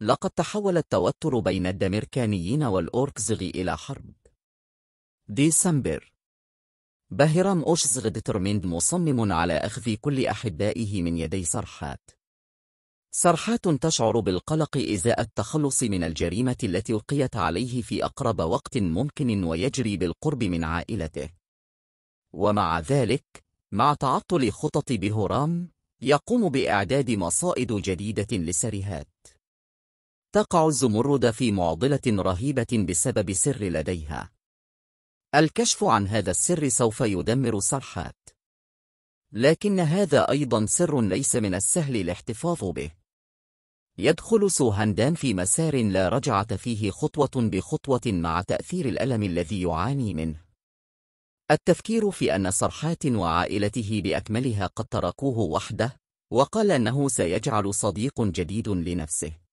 لقد تحول التوتر بين الدمركانيين والأوركزغ إلى حرب. ديسمبر بهرام أوشزغ ديترميند مصمم على أخذ كل أحبائه من يدي سرحات. سرحات تشعر بالقلق إزاء التخلص من الجريمة التي ألقيت عليه في أقرب وقت ممكن ويجري بالقرب من عائلته. ومع ذلك، مع تعطل خطط بهرام، يقوم بإعداد مصائد جديدة لسرهات. تقع الزمرد في معضلة رهيبة بسبب سر لديها الكشف عن هذا السر سوف يدمر صرحات لكن هذا أيضا سر ليس من السهل الاحتفاظ به يدخل سوهندان في مسار لا رجعة فيه خطوة بخطوة مع تأثير الألم الذي يعاني منه التفكير في أن صرحات وعائلته بأكملها قد تركوه وحده وقال أنه سيجعل صديق جديد لنفسه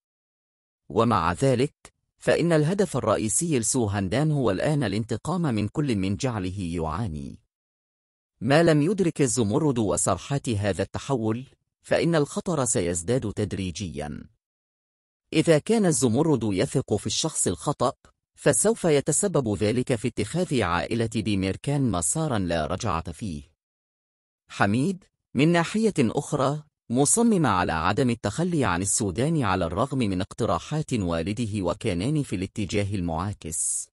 ومع ذلك فإن الهدف الرئيسي لسو هاندان هو الآن الانتقام من كل من جعله يعاني ما لم يدرك الزمرد وسرحات هذا التحول فإن الخطر سيزداد تدريجيا إذا كان الزمرد يثق في الشخص الخطأ فسوف يتسبب ذلك في اتخاذ عائلة ديميركان مسارا لا رجعة فيه حميد من ناحية أخرى مصمم على عدم التخلي عن السودان على الرغم من اقتراحات والده وكانان في الاتجاه المعاكس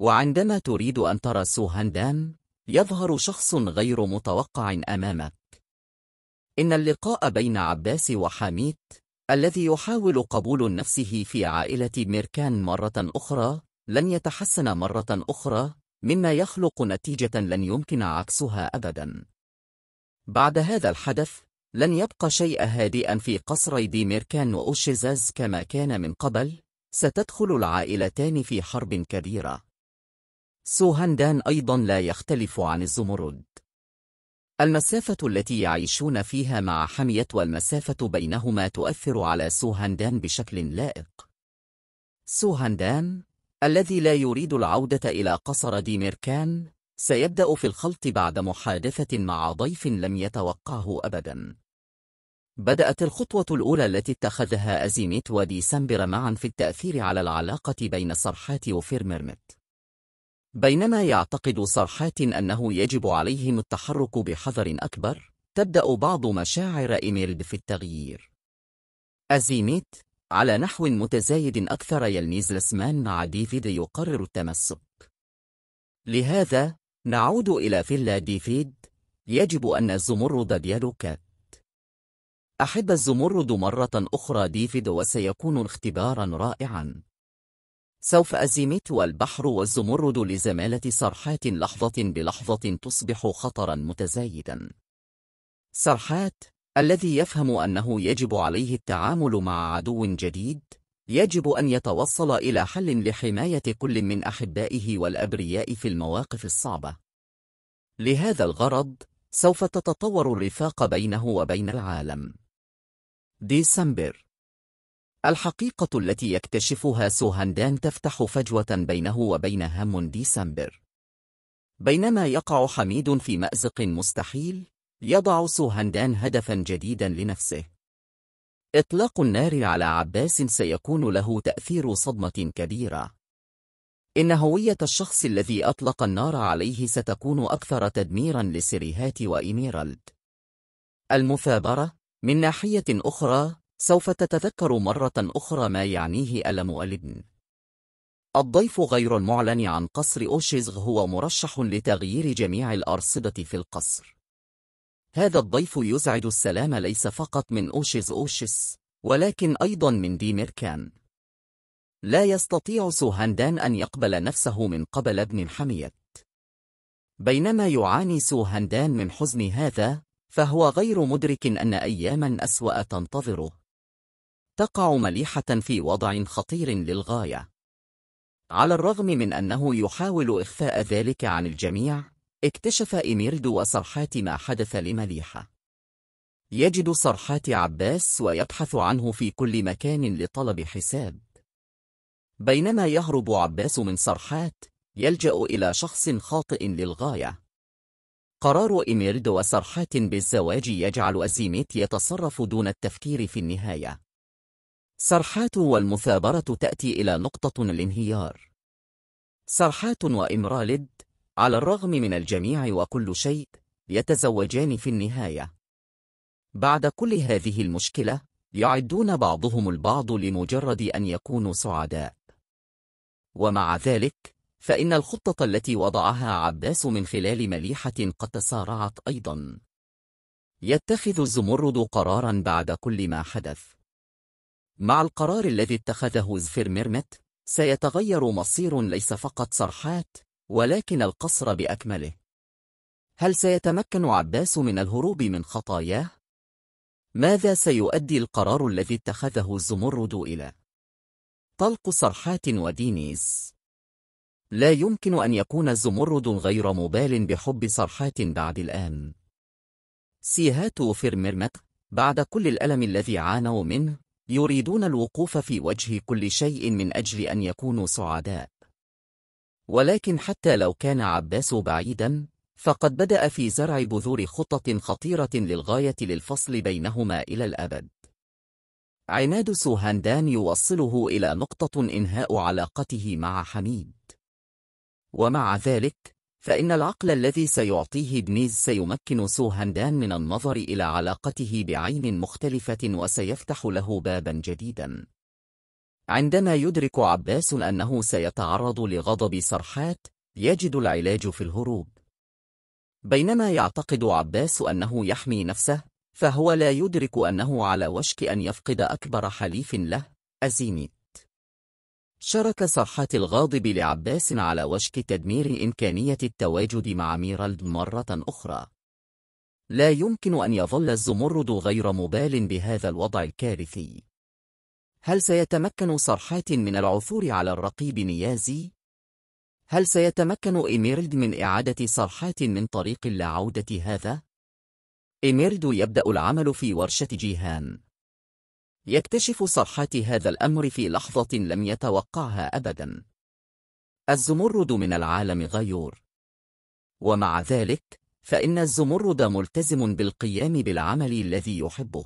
وعندما تريد أن ترى سوهندام يظهر شخص غير متوقع أمامك إن اللقاء بين عباس وحميد الذي يحاول قبول نفسه في عائلة ميركان مرة أخرى لن يتحسن مرة أخرى مما يخلق نتيجة لن يمكن عكسها أبدا بعد هذا الحدث لن يبقى شيء هادئا في قصري ديميركان وأوشيزاز كما كان من قبل ستدخل العائلتان في حرب كبيرة سوهاندان أيضا لا يختلف عن الزمرد المسافة التي يعيشون فيها مع حمية والمسافة بينهما تؤثر على سوهاندان بشكل لائق سوهاندان الذي لا يريد العودة إلى قصر ديميركان سيبدأ في الخلط بعد محادثة مع ضيف لم يتوقعه أبدا بدأت الخطوة الأولى التي اتخذها أزيميت وديسمبر معا في التأثير على العلاقة بين صرحات وفيرميرمت بينما يعتقد صرحات أنه يجب عليهم التحرك بحذر أكبر تبدأ بعض مشاعر إيميلد في التغيير أزيميت على نحو متزايد أكثر يلميز لسمان مع ديفيد يقرر التمسك لهذا نعود إلى فيلا ديفيد يجب أن الزمرد ديالوكات كات أحب الزمرد مرة أخرى ديفيد وسيكون اختبارا رائعا سوف أزيميت والبحر والزمرد لزمالة سرحات لحظة بلحظة تصبح خطرا متزايدا سرحات الذي يفهم أنه يجب عليه التعامل مع عدو جديد يجب أن يتوصل إلى حل لحماية كل من أحبائه والأبرياء في المواقف الصعبة. لهذا الغرض، سوف تتطور الرفاق بينه وبين العالم. ديسمبر الحقيقة التي يكتشفها سوهاندان تفتح فجوة بينه وبين هم ديسمبر. بينما يقع حميد في مأزق مستحيل، يضع سوهاندان هدفا جديدا لنفسه. إطلاق النار على عباس سيكون له تأثير صدمة كبيرة إن هوية الشخص الذي أطلق النار عليه ستكون أكثر تدميرا لسريهات وإميرالد المثابرة من ناحية أخرى سوف تتذكر مرة أخرى ما يعنيه ألم الابن الضيف غير المعلن عن قصر أوشيزغ هو مرشح لتغيير جميع الأرصدة في القصر هذا الضيف يزعج السلام ليس فقط من أوشيز أوشيس ولكن أيضا من ديميركان. لا يستطيع سوهاندان أن يقبل نفسه من قبل ابن حميت. بينما يعاني سوهاندان من حزن هذا فهو غير مدرك أن أياما أسوأ تنتظره تقع مليحة في وضع خطير للغاية على الرغم من أنه يحاول إخفاء ذلك عن الجميع اكتشف إميرد وصرحات ما حدث لمليحة يجد صرحات عباس ويبحث عنه في كل مكان لطلب حساب بينما يهرب عباس من صرحات يلجأ إلى شخص خاطئ للغاية قرار إميرد وسرحات بالزواج يجعل أزيميت يتصرف دون التفكير في النهاية سرحات والمثابرة تأتي إلى نقطة الانهيار سرحات وإمرالد على الرغم من الجميع وكل شيء يتزوجان في النهاية بعد كل هذه المشكلة يعدون بعضهم البعض لمجرد أن يكونوا سعداء ومع ذلك فإن الخطة التي وضعها عباس من خلال مليحة قد تسارعت أيضا يتخذ الزمرد قرارا بعد كل ما حدث مع القرار الذي اتخذه زفير ميرمت سيتغير مصير ليس فقط صرحات ولكن القصر بأكمله هل سيتمكن عباس من الهروب من خطاياه؟ ماذا سيؤدي القرار الذي اتخذه الزمرد إلى؟ طلق سرحات ودينيس لا يمكن أن يكون الزمرد غير مبال بحب سرحات بعد الآن سيهات فيرميرمك بعد كل الألم الذي عانوا منه يريدون الوقوف في وجه كل شيء من أجل أن يكونوا سعداء ولكن حتى لو كان عباس بعيدا فقد بدأ في زرع بذور خطط خطيرة للغاية للفصل بينهما إلى الأبد عناد سوهندان يوصله إلى نقطة إنهاء علاقته مع حميد ومع ذلك فإن العقل الذي سيعطيه بنيز سيمكن سوهندان من النظر إلى علاقته بعين مختلفة وسيفتح له بابا جديدا عندما يدرك عباس أنه سيتعرض لغضب سرحات يجد العلاج في الهروب بينما يعتقد عباس أنه يحمي نفسه فهو لا يدرك أنه على وشك أن يفقد أكبر حليف له أزيميت شرك سرحات الغاضب لعباس على وشك تدمير إمكانية التواجد مع ميرالد مرة أخرى لا يمكن أن يظل الزمرد غير مبال بهذا الوضع الكارثي هل سيتمكن صرحات من العثور على الرقيب نيازي؟ هل سيتمكن إيميرد من إعادة صرحات من طريق اللاعودة هذا؟ إيميرد يبدأ العمل في ورشة جيهان. يكتشف صرحات هذا الأمر في لحظة لم يتوقعها أبداً. الزمرد من العالم غيور. ومع ذلك، فإن الزمرد ملتزم بالقيام بالعمل الذي يحبه.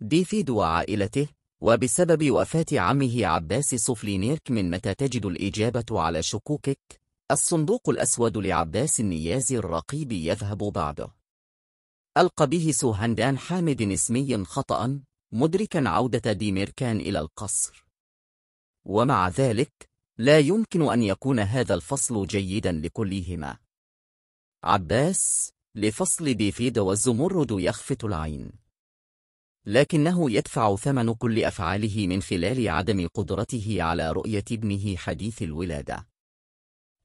ديفيد وعائلته وبسبب وفاة عمه عباس سوفلينيرك من متى تجد الإجابة على شكوكك؟ الصندوق الأسود لعباس النيازي الرقيب يذهب بعده ألقى به سوهندان حامد اسمي خطأ مدركا عودة ديميركان إلى القصر ومع ذلك لا يمكن أن يكون هذا الفصل جيدا لكلهما عباس لفصل ديفيد والزمرد يخفت العين لكنه يدفع ثمن كل أفعاله من خلال عدم قدرته على رؤية ابنه حديث الولادة.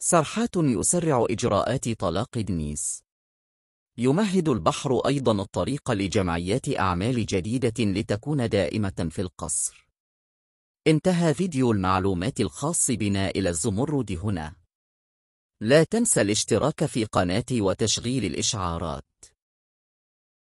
سرحات يسرع إجراءات طلاق دنيس يمهد البحر أيضا الطريق لجمعيات أعمال جديدة لتكون دائمة في القصر. انتهى فيديو المعلومات الخاص بنا إلى الزمرد هنا. لا تنسى الاشتراك في قناتي وتشغيل الإشعارات.